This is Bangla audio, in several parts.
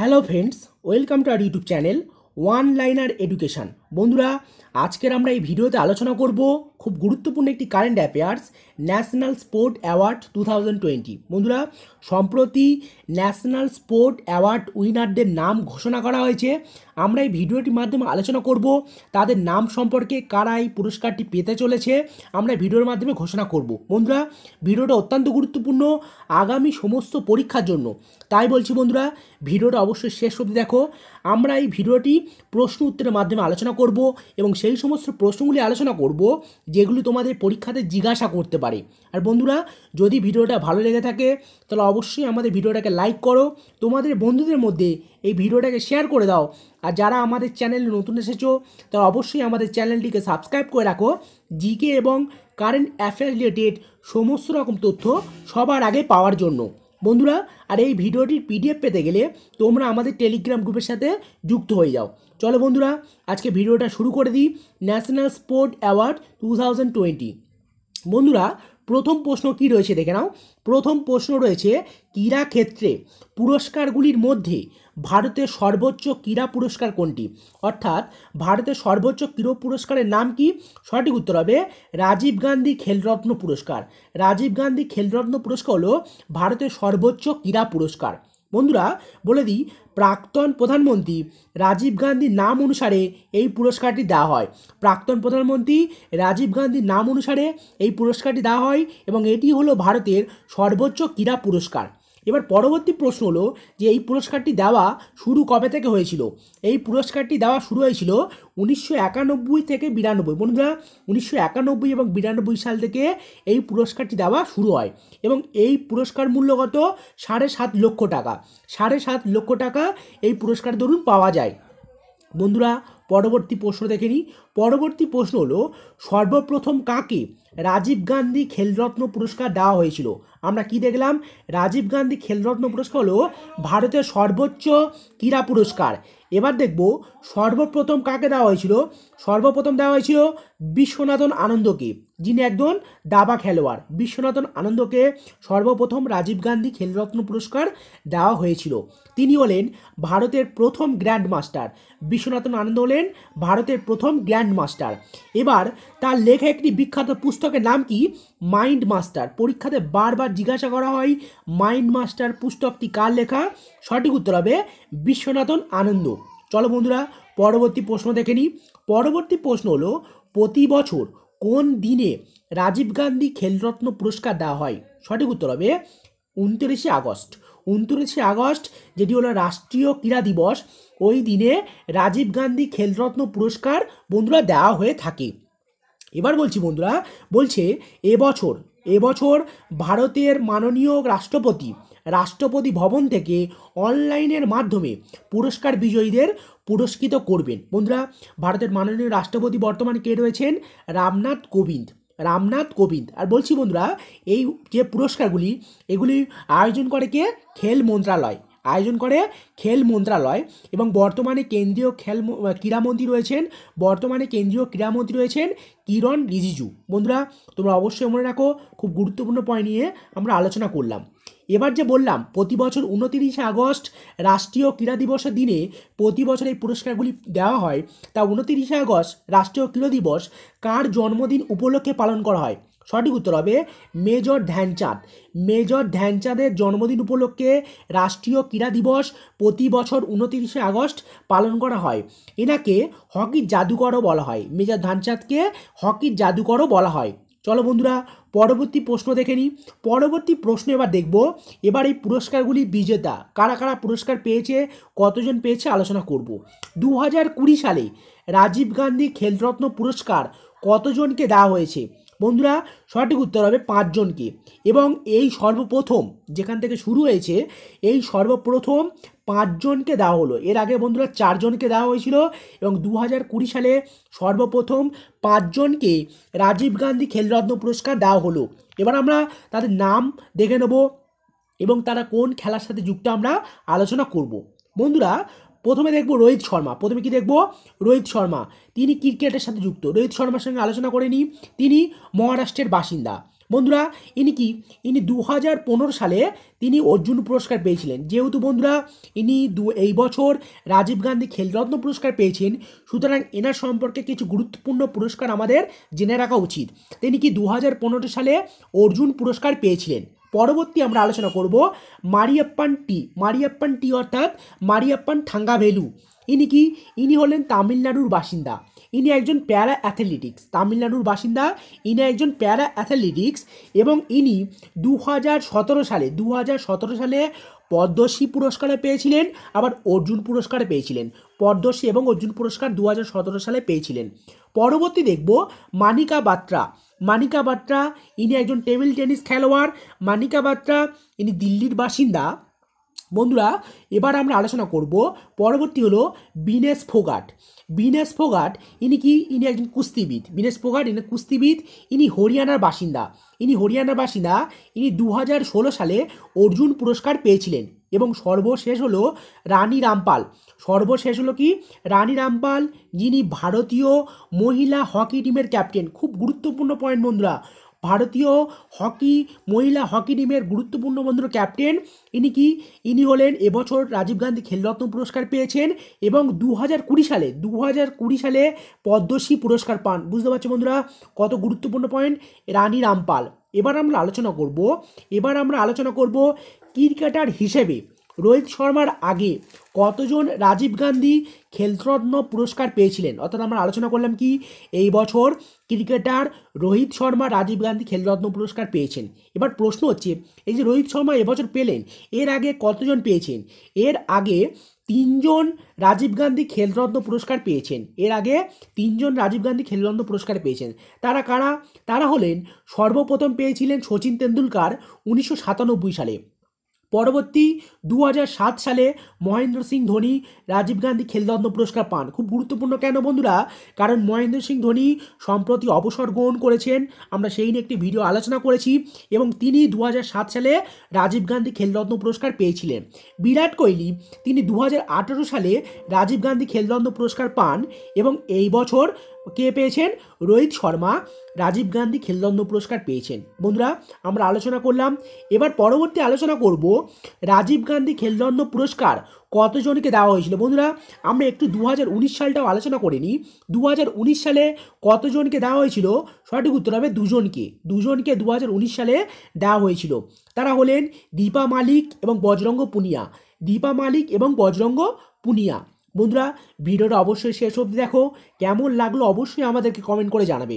hello friends welcome to our YouTube channel one liner education বন্ধুরা আজকের আমরা এই ভিডিওতে আলোচনা করব খুব গুরুত্বপূর্ণ একটি current affairs national sport award two বন্ধুরা সম্প্রতি ন্যাশনাল স্পোর্ট অ্যাওয়ার্ড উইনারদের নাম ঘোষণা করা হয়েছে আমরা এই ভিডিওটির মাধ্যমে আলোচনা করব তাদের নাম সম্পর্কে কারা এই পুরস্কারটি পেতে চলেছে আমরা ভিডিওর মাধ্যমে ঘোষণা করব বন্ধুরা ভিডিওটা অত্যন্ত গুরুত্বপূর্ণ আগামী সমস্ত পরীক্ষার জন্য তাই বলছি বন্ধুরা ভিডিওটা অবশ্যই শেষ অবধি দেখো আমরা এই ভিডিওটি প্রশ্ন উত্তরের মাধ্যমে আলোচনা করব এবং সেই সমস্ত প্রশ্নগুলি আলোচনা করব যেগুলি তোমাদের পরীক্ষাতে জিজ্ঞাসা করতে পারে আর বন্ধুরা যদি ভিডিওটা ভালো লেগে থাকে তাহলে অবশ্যই আমাদের ভিডিওটাকে লাইক করো তোমাদের বন্ধুদের মধ্যে এই ভিডিওটাকে শেয়ার করে দাও আর যারা আমাদের চ্যানেলে নতুন এসেছো তারা অবশ্যই আমাদের চ্যানেলটিকে সাবস্ক্রাইব করে রাখো জিকে এবং কারেন্ট অ্যাফেয়ার রিলেটেড সমস্ত রকম তথ্য সবার আগে পাওয়ার জন্য বন্ধুরা আর এই ভিডিওটির পিডিএফ পেতে গেলে তোমরা আমাদের টেলিগ্রাম গ্রুপের সাথে যুক্ত হয়ে যাও চলো বন্ধুরা আজকে ভিডিওটা শুরু করে দিই national sport award two thousand twenty বন্ধুরা প্রথম প্রশ্ন কি রয়েছে দেখে নাও প্রথম প্রশ্ন রয়েছে ক্রীড়া ক্ষেত্রে পুরস্কারগুলির মধ্যে ভারতের সর্বোচ্চ ক্রীড়া পুরস্কার কোনটি অর্থাৎ ভারতের সর্বোচ্চ ক্রীড়া পুরস্কারের নাম কি সঠিক উত্তর হবে রাজীব গান্ধী খেলরত্ন পুরস্কার রাজীব গান্ধী খেলরত্ন পুরস্কার হলো ভারতের সর্বোচ্চ ক্রীড়া পুরস্কার বন্ধুরা বলে দিই প্রাক্তন প্রধানমন্ত্রী রাজীব গান্ধীর নাম অনুসারে এই পুরস্কারটি দেওয়া হয় প্রাক্তন প্রধানমন্ত্রী রাজীব গান্ধীর নাম অনুসারে এই পুরস্কারটি দেওয়া হয় এবং এটি হলো ভারতের সর্বোচ্চ ক্রীড়া পুরস্কার এবার পরবর্তী প্রশ্ন হলো যে এই পুরস্কারটি দেওয়া শুরু কবে থেকে হয়েছিল এই পুরস্কারটি দেওয়া শুরু হয়েছিল উনিশশো একানব্বই থেকে বিরানব্বই বন্ধুরা উনিশশো একানব্বই এবং বিরানব্বই সাল থেকে এই পুরস্কারটি দেওয়া শুরু হয় এবং এই পুরস্কার মূল্যগত সাড়ে সাত লক্ষ টাকা সাড়ে সাত লক্ষ টাকা এই পুরস্কার দরুন পাওয়া যায় বন্ধুরা পরবর্তী প্রশ্ন দেখে নিই পরবর্তী প্রশ্ন হলো সর্বপ্রথম কাকে রাজীব গান্ধী খেলরত্ন পুরস্কার দেওয়া হয়েছিল আমরা কি দেখলাম রাজীব গান্ধী খেলরত্ন পুরস্কার হলো ভারতের সর্বোচ্চ ক্রীড়া পুরস্কার এবার দেখব সর্বপ্রথম কাকে দেওয়া হয়েছিল সর্বপ্রথম দেওয়া হয়েছিল বিশ্বনাথন আনন্দকে যিনি একজন দাবা খেলোয়াড় বিশ্বনাথন আনন্দকে সর্বপ্রথম রাজীব গান্ধী খেলরত্ন পুরস্কার দেওয়া হয়েছিল তিনি হলেন ভারতের প্রথম গ্র্যান্ড মাস্টার বিশ্বনাথন আনন্দ হলেন ভারতের প্রথম গ্র্যান্ড মাস্টার এবার তার লেখা একটি বিখ্যাত পুস্তকের নাম কি মাইন্ড মাস্টার পরীক্ষাতে বারবার জিজ্ঞাসা করা হয় মাইন্ড মাস্টার পুস্তকটি কার লেখা সঠিক উত্তর হবে বিশ্বনাথন আনন্দ চলো বন্ধুরা পরবর্তী প্রশ্ন দেখে নিই পরবর্তী প্রশ্ন হলো প্রতি বছর কোন দিনে রাজীব গান্ধী খেলরত্ন পুরস্কার দেওয়া হয় সঠিক উত্তর হবে উনত্রিশে আগস্ট উনত্রিশে আগস্ট যেটি হলো রাষ্ট্রীয় ক্রীড়া দিবস ওই দিনে রাজীব গান্ধী খেলরত্ন পুরস্কার বন্ধুরা দেওয়া হয়ে থাকে এবার বলছি বন্ধুরা বলছে এবছর এবছর ভারতের মাননীয় রাষ্ট্রপতি রাষ্ট্রপতি ভবন থেকে অনলাইনের মাধ্যমে পুরস্কার বিজয়ীদের পুরস্কৃত করবেন বন্ধুরা ভারতের মাননীয় রাষ্ট্রপতি বর্তমান কে রয়েছেন রামনাথ কোবিন্দ রামনাথ কোবিন্দ আর বলছি বন্ধুরা এই যে পুরস্কারগুলি এগুলি আয়োজন করে কে খেল মন্ত্রালয় আয়োজন করে খেল মন্ত্রালয় এবং বর্তমানে কেন্দ্রীয় খেল ক্রীড়ামন্ত্রী রয়েছেন বর্তমানে কেন্দ্রীয় ক্রীড়ামন্ত্রী রয়েছেন কিরণ রিজিজু বন্ধুরা তোমরা অবশ্যই মনে রাখো খুব গুরুত্বপূর্ণ পয়েন্ট নিয়ে আমরা আলোচনা করলাম এবার যে বললাম প্রতি বছর উনতিরিশে আগস্ট রাষ্ট্রীয় ক্রীড়া দিবসের দিনে প্রতি বছর এই পুরস্কারগুলি দেওয়া হয় তা উনতিরিশে আগস্ট রাষ্ট্রীয় ক্রীড়া দিবস কার জন্মদিন উপলক্ষে পালন করা হয় সঠিক উত্তর হবে মেজর ধ্যানচাঁদ মেজর ধ্যানচাঁদের জন্মদিন উপলক্ষে রাষ্ট্রীয় ক্রীড়া দিবস প্রতি বছর উনতিরিশে আগস্ট পালন করা হয় এনাকে হকির জাদুকরও বলা হয় মেজর ধ্যানচাঁদকে হকির জাদুকরও বলা হয় চলো বন্ধুরা পরবর্তী প্রশ্ন দেখে নিই পরবর্তী প্রশ্ন এবার দেখব এবার এই পুরস্কারগুলি বিজেতা কারা কারা পুরস্কার পেয়েছে কতজন পেয়েছে আলোচনা করব দু হাজার কুড়ি সালে রাজীব গান্ধী খেলরত্ন পুরস্কার কতজনকে দেওয়া হয়েছে বন্ধুরা সঠিক উত্তর হবে পাঁচজনকে এবং এই সর্বপ্রথম যেখান থেকে শুরু হয়েছে এই সর্বপ্রথম পাঁচজনকে দেওয়া হলো এর আগে বন্ধুরা চারজনকে দেওয়া হয়েছিল এবং দু সালে সর্বপ্রথম পাঁচজনকে রাজীব গান্ধী খেলরত্ন পুরস্কার দেওয়া হলো এবার আমরা তাদের নাম দেখে নেব এবং তারা কোন খেলার সাথে যুক্ত আমরা আলোচনা করব বন্ধুরা প্রথমে দেখব রোহিত শর্মা প্রথমে কি দেখব রোহিত শর্মা তিনি ক্রিকেটের সাথে যুক্ত রোহিত শর্মার সঙ্গে আলোচনা করে তিনি মহারাষ্ট্রের বাসিন্দা বন্ধুরা ইনি কি ইনি দু সালে তিনি অর্জুন পুরস্কার পেয়েছিলেন যেহেতু বন্ধুরা ইনি দু এই বছর রাজীব গান্ধী খেলরত্ন পুরস্কার পেয়েছেন সুতরাং এনার সম্পর্কে কিছু গুরুত্বপূর্ণ পুরস্কার আমাদের জেনে রাখা উচিত তিনি কি দু সালে অর্জুন পুরস্কার পেয়েছিলেন পরবর্তী আমরা আলোচনা করব মারিয়াপ্পান টি মারিয়াপ্পান টি অর্থাৎ মারিয়াপ্পান থাঙ্গাভেলু ইনি কি ইনি হলেন তামিলনাড়ুর বাসিন্দা ইনি একজন প্যারা অ্যাথলেটিক্স তামিলনাড়ুর বাসিন্দা ইনি একজন প্যারা অ্যাথলেটিক্স এবং ইনি দু সালে দু সালে পদ্মশ্রী পুরস্কারে পেয়েছিলেন আবার অর্জুন পুরস্কার পেয়েছিলেন পদ্মশ্রী এবং অর্জুন পুরস্কার দু সালে পেয়েছিলেন পরবর্তী দেখব মানিকা বাত্রা মানিকা বাত্রা ইনি একজন টেবিল টেনিস খেলোয়াড় মানিকা বাত্রা ইনি দিল্লির বাসিন্দা বন্ধুরা এবার আমরা আলোচনা করব পরবর্তী হলো বিনেশ ফোগাট বিনেশ ফোগাট ইনি কি ইনি একজন কুস্তিবিদ বিনেশ ফোগাট ইনি কুস্তিবিদ ইনি হরিয়ানার বাসিন্দা ইনি হরিয়ানার বাসিন্দা ইনি দু সালে অর্জুন পুরস্কার পেয়েছিলেন এবং সর্বশেষ হলো রানী রামপাল সর্বশেষ হলো কি রানী রামপাল যিনি ভারতীয় মহিলা হকি টিমের ক্যাপ্টেন খুব গুরুত্বপূর্ণ পয়েন্ট বন্ধুরা ভারতীয় হকি মহিলা হকি টিমের গুরুত্বপূর্ণ বন্ধুর ক্যাপ্টেন ইনি কি ইনি হলেন এবছর রাজীব গান্ধী খেলরত্ন পুরস্কার পেয়েছেন এবং দু হাজার কুড়ি সালে দু হাজার কুড়ি সালে পদ্মশ্রী পুরস্কার পান বুঝতে পারছো বন্ধুরা কত গুরুত্বপূর্ণ পয়েন্ট রানী রামপাল এবার আমরা আলোচনা করব এবার আমরা আলোচনা করব ক্রিকেটার হিসেবে রোহিত শর্মার আগে কতজন রাজীব গান্ধী খেলরত্ন পুরস্কার পেয়েছিলেন অর্থাৎ আমরা আলোচনা করলাম কি এই বছর ক্রিকেটার রোহিত শর্মা রাজীব গান্ধী খেলরত্ন পুরস্কার পেয়েছেন এবার প্রশ্ন হচ্ছে এই যে রোহিত শর্মা এবছর পেলেন এর আগে কতজন পেয়েছেন এর আগে তিনজন রাজীব গান্ধী খেলরত্ন পুরস্কার পেয়েছেন এর আগে তিনজন রাজীব গান্ধী খেলরত্ন পুরস্কার পেয়েছেন তারা কারা তারা হলেন সর্বপ্রথম পেয়েছিলেন সচিন তেন্ডুলকার উনিশশো সালে পরবর্তী দু সালে মহেন্দ্র সিং ধোনি রাজীব গান্ধী খেলরত্ন পুরস্কার পান খুব গুরুত্বপূর্ণ কেন বন্ধুরা কারণ মহেন্দ্র সিং ধোনি সম্প্রতি অবসর গ্রহণ করেছেন আমরা সেই নিয়ে একটি ভিডিও আলোচনা করেছি এবং তিনি দু সালে রাজীব গান্ধী খেলরত্ন পুরস্কার পেয়েছিলেন বিরাট কোহলি তিনি দু সালে রাজীব গান্ধী খেলরত্ন পুরস্কার পান এবং এই বছর কে পেয়েছেন রোহিত শর্মা রাজীব গান্ধী খেলরত্ন পুরস্কার পেয়েছেন বন্ধুরা আমরা আলোচনা করলাম এবার পরবর্তী আলোচনা করব রাজীব গান্ধী খেলরত্ন পুরস্কার কতজনকে দেওয়া হয়েছিল বন্ধুরা আমরা একটু দু হাজার উনিশ সালটাও আলোচনা করে নিই দু সালে কতজনকে দেওয়া হয়েছিল সঠিক উত্তর হবে দুজনকে দুজনকে দু হাজার উনিশ সালে দেওয়া হয়েছিল তারা হলেন দীপা মালিক এবং বজরঙ্গ পুনিয়া দীপা মালিক এবং বজরঙ্গ পুনিয়া বন্ধুরা ভিডিওটা অবশ্যই শেষ অবধি দেখো কেমন লাগলো অবশ্যই আমাদেরকে কমেন্ট করে জানাবে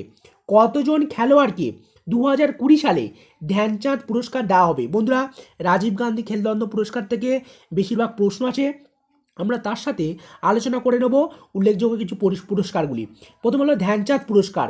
কতজন খেলোয়াড়কে দু হাজার কুড়ি সালে ধ্যানচাঁদ পুরস্কার দেওয়া হবে বন্ধুরা রাজীব গান্ধী খেলদ্বন্দ্ব পুরস্কার থেকে বেশিরভাগ প্রশ্ন আছে আমরা তার সাথে আলোচনা করে নেব উল্লেখযোগ্য কিছু পুরস্কারগুলি প্রথম হলো ধ্যানচাঁদ পুরস্কার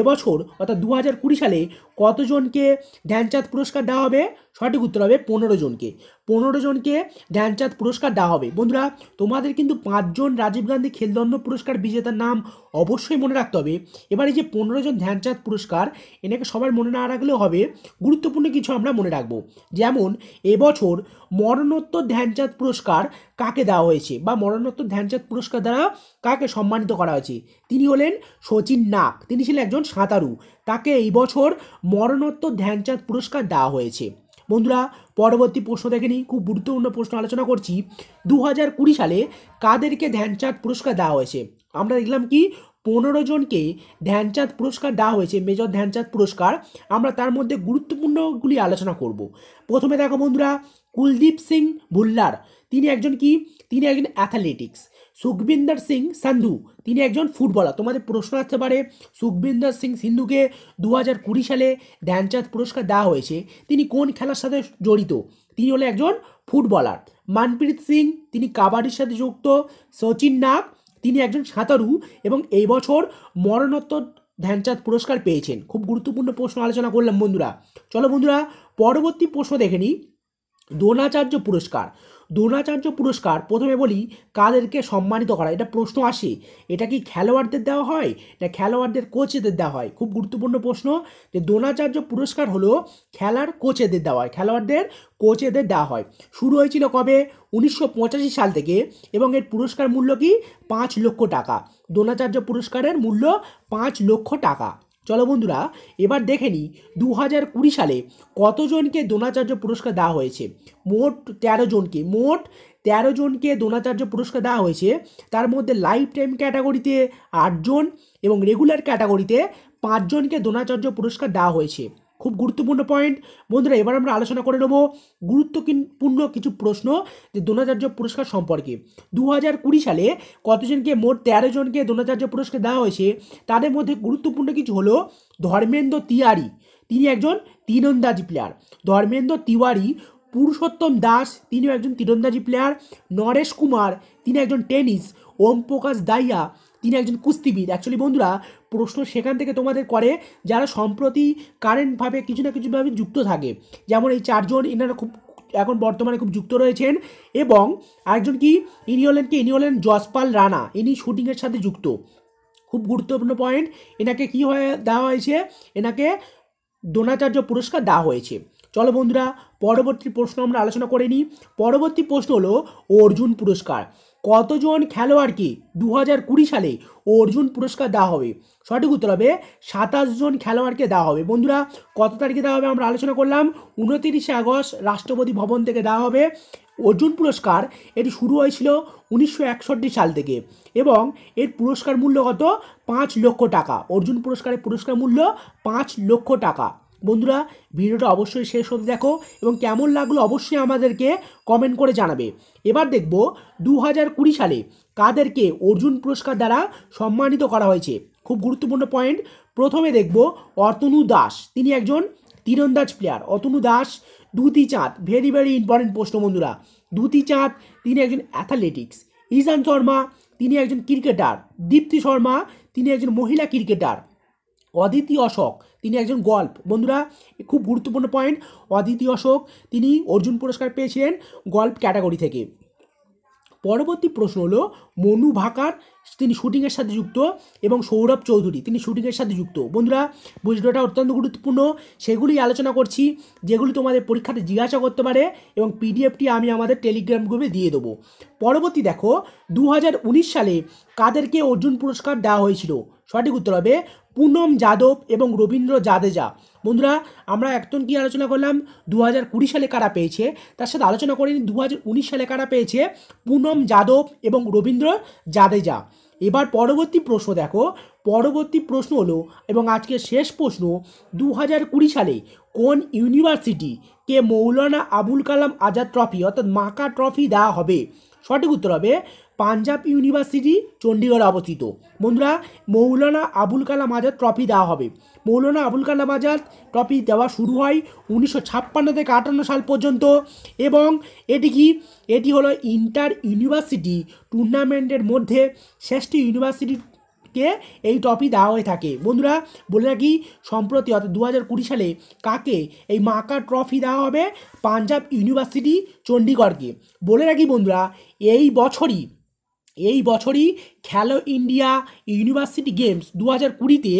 এবছর অর্থাৎ দু হাজার কুড়ি সালে কতজনকে ধ্যানচাঁদ পুরস্কার দেওয়া হবে সঠিক উত্তর হবে পনেরো জনকে পনেরো জনকে ধ্যানচাঁদ পুরস্কার দেওয়া হবে বন্ধুরা তোমাদের কিন্তু পাঁচজন রাজীব গান্ধী খেলদণ্ড পুরস্কার বিজেতার নাম অবশ্যই মনে রাখতে হবে এবার এই যে পনেরো জন ধ্যানচাঁদ পুরস্কার এনাকে সবার মনে না রাখলেও হবে গুরুত্বপূর্ণ কিছু আমরা মনে রাখবো যেমন এবছর মরণোত্তর ধ্যানচাঁদ পুরস্কার কাকে দেওয়া হয়েছে বা মরণোত্তর ধ্যানচাঁদ পুরস্কার দ্বারা কাকে সম্মানিত করা হয়েছে তিনি হলেন শচীন নাগ তিনি ছিলেন একজন সাঁতারু তাকে এই বছর মরণোত্তর ধ্যানচাঁদ পুরস্কার দেওয়া হয়েছে বন্ধুরা পরবর্তী প্রশ্ন দেখে নিই খুব গুরুত্বপূর্ণ প্রশ্ন আলোচনা করছি দু হাজার কুড়ি সালে কাদেরকে ধ্যানচাঁদ পুরস্কার দেওয়া হয়েছে আমরা দেখলাম কি পনেরো জনকে ধ্যানচাঁদ পুরস্কার দেওয়া হয়েছে মেজর ধ্যানচাঁদ পুরস্কার আমরা তার মধ্যে গুরুত্বপূর্ণগুলি আলোচনা করব প্রথমে দেখো বন্ধুরা কুলদীপ সিং ভুল্লার তিনি একজন কি তিনি একজন অ্যাথলেটিক্স সুখবিন্দর সিং সান্ধু তিনি একজন ফুটবলার তোমাদের প্রশ্ন আসতে পারে সুখবিন্দর সিং সিন্ধুকে দু হাজার কুড়ি সালে ধ্যানচাঁদ পুরস্কার দেওয়া হয়েছে তিনি কোন খেলার সাথে জড়িত তিনি হলো একজন ফুটবলার মানপ্রীত সিং তিনি কাবাডির সাথে যুক্ত সচিন নাগ তিনি একজন সাঁতারু এবং এই বছর মরণোত্তর ধ্যানচাঁদ পুরস্কার পেয়েছেন খুব গুরুত্বপূর্ণ প্রশ্ন আলোচনা করলাম বন্ধুরা চলো বন্ধুরা পরবর্তী প্রশ্ন দেখেনি দ্রোণাচার্য পুরস্কার দ্রোণাচার্য পুরস্কার প্রথমে বলি কাদেরকে সম্মানিত করা এটা প্রশ্ন আসে এটা কি খেলোয়াড়দের দেওয়া হয় না খেলোয়াড়দের কোচেদের দেওয়া হয় খুব গুরুত্বপূর্ণ প্রশ্ন যে দ্রোণাচার্য পুরস্কার হলো খেলার কোচেদের দেওয়া হয় খেলোয়াড়দের কোচেদের দেওয়া হয় শুরু হয়েছিল কবে উনিশশো সাল থেকে এবং এর পুরস্কার মূল্য কি পাঁচ লক্ষ টাকা দ্রোণাচার্য পুরস্কারের মূল্য পাঁচ লক্ষ টাকা চলো বন্ধুরা এবার দেখে নিই দু হাজার কুড়ি সালে কতজনকে দ্রোণাচার্য পুরস্কার দেওয়া হয়েছে মোট তেরো জনকে মোট তেরো জনকে দ্রোণাচার্য পুরস্কার দেওয়া হয়েছে তার মধ্যে লাইফ টাইম ক্যাটাগরিতে আটজন এবং রেগুলার ক্যাটাগরিতে পাঁচজনকে দ্রোণাচার্য পুরস্কার দেওয়া হয়েছে খুব গুরুত্বপূর্ণ পয়েন্ট বন্ধুরা এবার আমরা আলোচনা করে নেব গুরুত্বপূর্ণ কিছু প্রশ্ন যে দ্রোণাচার্য পুরস্কার সম্পর্কে দু হাজার কুড়ি সালে কতজনকে মোট তেরো জনকে দ্রোণাচার্য পুরস্কার দেওয়া হয়েছে তাদের মধ্যে গুরুত্বপূর্ণ কিছু হলো ধর্মেন্দ্র তিওয়ারি তিনি একজন তীরন্দাজি প্লেয়ার ধর্মেন্দ্র তিওয়ারি পুরুষোত্তম দাস তিনিও একজন তীরন্দাজি প্লেয়ার নরেশ কুমার তিনি একজন টেনিস ওম প্রকাশ দাইয়া তিনি একজন কুস্তিবিদ অ্যাকচুয়ালি বন্ধুরা প্রশ্ন সেখান থেকে তোমাদের করে যারা সম্প্রতি কারেন্টভাবে কিছু না কিছুভাবে যুক্ত থাকে যেমন এই চারজন এনারা খুব এখন বর্তমানে খুব যুক্ত রয়েছেন এবং আরেকজন কি ইনি হলেন কি ইনি হলেন যশপাল রানা ইনি শুটিংয়ের সাথে যুক্ত খুব গুরুত্বপূর্ণ পয়েন্ট এনাকে কি হয়ে দেওয়া হয়েছে এনাকে দ্রোণাচার্য পুরস্কার দেওয়া হয়েছে চলো বন্ধুরা পরবর্তী প্রশ্ন আমরা আলোচনা করে নিই পরবর্তী প্রশ্ন হলো অর্জুন পুরস্কার কতজন খেলোয়াড়কে দু হাজার কুড়ি সালে অর্জুন পুরস্কার দেওয়া হবে সঠিক উত্তর হবে সাতাশ জন খেলোয়াড়কে দেওয়া হবে বন্ধুরা কত তারিখে দেওয়া হবে আমরা আলোচনা করলাম উনতিরিশে আগস্ট রাষ্ট্রপতি ভবন থেকে দেওয়া হবে অর্জুন পুরস্কার এটি শুরু হয়েছিল উনিশশো সাল থেকে এবং এর পুরস্কার মূল্য কত পাঁচ লক্ষ টাকা অর্জুন পুরস্কারের পুরস্কার মূল্য পাঁচ লক্ষ টাকা বন্ধুরা ভিডিওটা অবশ্যই শেষ হতে দেখো এবং কেমন লাগলো অবশ্যই আমাদেরকে কমেন্ট করে জানাবে এবার দেখব দু হাজার সালে কাদেরকে অর্জুন পুরস্কার দ্বারা সম্মানিত করা হয়েছে খুব গুরুত্বপূর্ণ পয়েন্ট প্রথমে দেখব অর্তনু দাস তিনি একজন তীরন্দাজ player Atanu Das Dutee Chand very very important প্রশ্ন বন্ধুরা দুতি চাঁদ তিনি একজন অ্যাথলেটিক্স ইশান শর্মা তিনি একজন ক্রিকেটার দীপ্তি শর্মা তিনি একজন মহিলা ক্রিকেটার অদিতি অশোক তিনি একজন গল্প বন্ধুরা খুব গুরুত্বপূর্ণ পয়েন্ট অদিতি অশোক তিনি অর্জুন পুরস্কার পেয়েছিলেন গল্প ক্যাটাগরি থেকে পরবর্তী প্রশ্ন হলো মনু ভাকার তিনি শুটিংয়ের সাথে যুক্ত এবং সৌরভ চৌধুরী তিনি শুটিংয়ের সাথে যুক্ত বন্ধুরা বুঝলোটা অত্যন্ত গুরুত্বপূর্ণ সেগুলি আলোচনা করছি যেগুলি তোমাদের পরীক্ষাতে জিজ্ঞাসা করতে পারে এবং পিডিএফটি আমি আমাদের টেলিগ্রাম গ্রুপে দিয়ে দেবো পরবর্তী দেখো দু সালে কাদেরকে অর্জুন পুরস্কার দেওয়া হয়েছিল সঠিক উত্তর হবে পুনম যাদব এবং রবীন্দ্র জাদেজা বন্ধুরা আমরা একদম কি আলোচনা করলাম দু হাজার কুড়ি সালে কারা পেয়েছে তার সাথে আলোচনা করিনি দু হাজার উনিশ সালে কারা পেয়েছে পুনম যাদব এবং রবীন্দ্র জাদেজা এবার পরবর্তী প্রশ্ন দেখো পরবর্তী প্রশ্ন হলো এবং আজকে শেষ প্রশ্ন দু হাজার কুড়ি সালে কোন ইউনিভার্সিটি কে মৌলানা আবুল কালাম আজাদ ট্রফি অর্থাৎ মাকা ট্রফি দেওয়া হবে সঠিক উত্তর হবে পাঞ্জাব ইউনিভার্সিটি চণ্ডীগড়ে অবস্থিত বন্ধুরা মৌলানা আবুল কালাম আজাদ ট্রফি দেওয়া হবে মৌলানা আবুল কালাম আজাদ ট্রফি দেওয়া শুরু হয় উনিশশো ছাপ্পান্ন থেকে আটান্ন সাল পর্যন্ত এবং এটি কি এটি হলো ইন্টার ইউনিভার্সিটি টুর্নামেন্টের মধ্যে শ্রেষ্ঠ ইউনিভার্সিটি কে এই ট্রফি দেওয়া হয়ে থাকে বন্ধুরা বলে রাখি সম্প্রতি অর্থাৎ দু হাজার কুড়ি সালে কাকে এই মাকা ট্রফি দেওয়া হবে পাঞ্জাব ইউনিভার্সিটি চণ্ডীগড়কে বলে রাখি বন্ধুরা এই বছরই এই বছরই খেলো ইন্ডিয়া ইউনিভার্সিটি গেমস দু হাজার কুড়িতে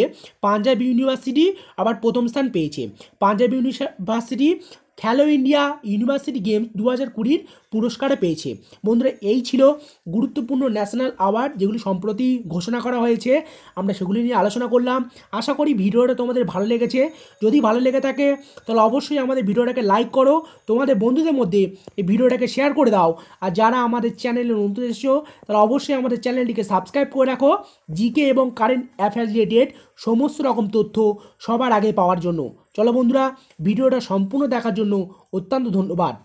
পাঞ্জাব ইউনিভার্সিটি আবার প্রথম স্থান পেয়েছে Punjab university Khelo India university games দু হাজার কুড়ির পুরস্কারে পেয়েছে বন্ধুরা এই ছিল গুরুত্বপূর্ণ ন্যাশনাল অ্যাওয়ার্ড যেগুলি সম্প্রতি ঘোষণা করা হয়েছে আমরা সেগুলি নিয়ে আলোচনা করলাম আশা করি ভিডিওটা তোমাদের ভালো লেগেছে যদি ভালো লেগে থাকে তাহলে অবশ্যই আমাদের ভিডিওটাকে লাইক করো তোমাদের বন্ধুদের মধ্যে এই ভিডিওটাকে শেয়ার করে দাও আর যারা আমাদের চ্যানেলের নতুন এসেছো তারা অবশ্যই আমাদের চ্যানেলটিকে সাবস্ক্রাইব করে রাখো জিকে এবং কারেন্ট অ্যাফেলিয়েটেড সমস্ত রকম তথ্য সবার আগে পাওয়ার জন্য চলো বন্ধুরা ভিডিওটা সম্পূর্ণ দেখার জন্য অত্যন্ত ধন্যবাদ